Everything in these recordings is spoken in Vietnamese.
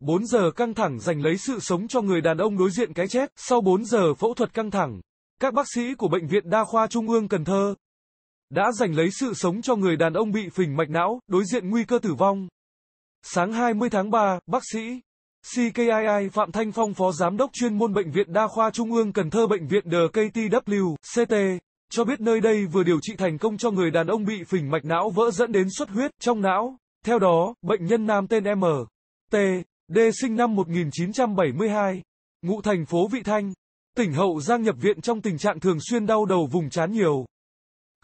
4 giờ căng thẳng giành lấy sự sống cho người đàn ông đối diện cái chết, sau 4 giờ phẫu thuật căng thẳng, các bác sĩ của Bệnh viện Đa khoa Trung ương Cần Thơ đã giành lấy sự sống cho người đàn ông bị phình mạch não, đối diện nguy cơ tử vong. Sáng 20 tháng 3, bác sĩ CKII Phạm Thanh Phong Phó Giám đốc chuyên môn Bệnh viện Đa khoa Trung ương Cần Thơ Bệnh viện DKTW, CT, cho biết nơi đây vừa điều trị thành công cho người đàn ông bị phình mạch não vỡ dẫn đến xuất huyết trong não. Theo đó, bệnh nhân nam tên M. T. D sinh năm 1972, ngụ thành phố Vị Thanh, tỉnh Hậu Giang nhập viện trong tình trạng thường xuyên đau đầu vùng trán nhiều.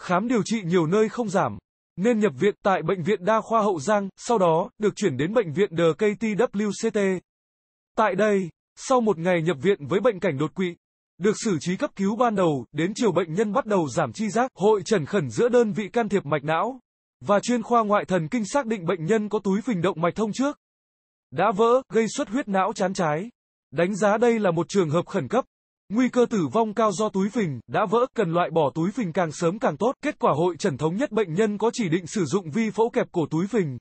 Khám điều trị nhiều nơi không giảm, nên nhập viện tại Bệnh viện Đa khoa Hậu Giang, sau đó, được chuyển đến Bệnh viện DKTWCT. Tại đây, sau một ngày nhập viện với bệnh cảnh đột quỵ, được xử trí cấp cứu ban đầu, đến chiều bệnh nhân bắt đầu giảm chi giác, hội trần khẩn giữa đơn vị can thiệp mạch não, và chuyên khoa ngoại thần kinh xác định bệnh nhân có túi phình động mạch thông trước đã vỡ, gây xuất huyết não chán trái. Đánh giá đây là một trường hợp khẩn cấp. Nguy cơ tử vong cao do túi phình đã vỡ, cần loại bỏ túi phình càng sớm càng tốt. Kết quả hội trần thống nhất bệnh nhân có chỉ định sử dụng vi phẫu kẹp cổ túi phình.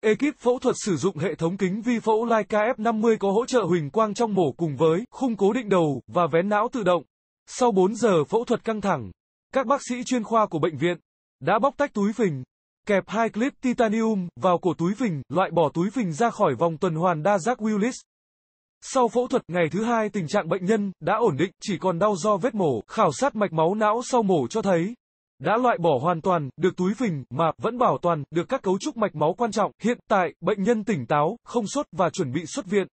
Ekip phẫu thuật sử dụng hệ thống kính vi phẫu Leica F50 có hỗ trợ huỳnh quang trong mổ cùng với khung cố định đầu và vén não tự động. Sau 4 giờ phẫu thuật căng thẳng, các bác sĩ chuyên khoa của bệnh viện đã bóc tách túi phình kẹp hai clip titanium vào cổ túi vình, loại bỏ túi vình ra khỏi vòng tuần hoàn đa giác Willis. Sau phẫu thuật ngày thứ hai tình trạng bệnh nhân đã ổn định, chỉ còn đau do vết mổ, khảo sát mạch máu não sau mổ cho thấy đã loại bỏ hoàn toàn được túi phình mà vẫn bảo toàn được các cấu trúc mạch máu quan trọng. Hiện tại, bệnh nhân tỉnh táo, không sốt và chuẩn bị xuất viện.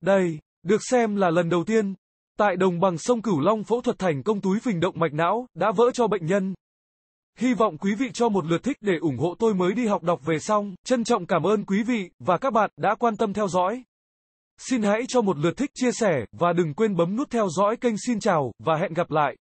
Đây được xem là lần đầu tiên tại đồng bằng sông Cửu Long phẫu thuật thành công túi phình động mạch não đã vỡ cho bệnh nhân. Hy vọng quý vị cho một lượt thích để ủng hộ tôi mới đi học đọc về xong. Trân trọng cảm ơn quý vị và các bạn đã quan tâm theo dõi. Xin hãy cho một lượt thích chia sẻ và đừng quên bấm nút theo dõi kênh xin chào và hẹn gặp lại.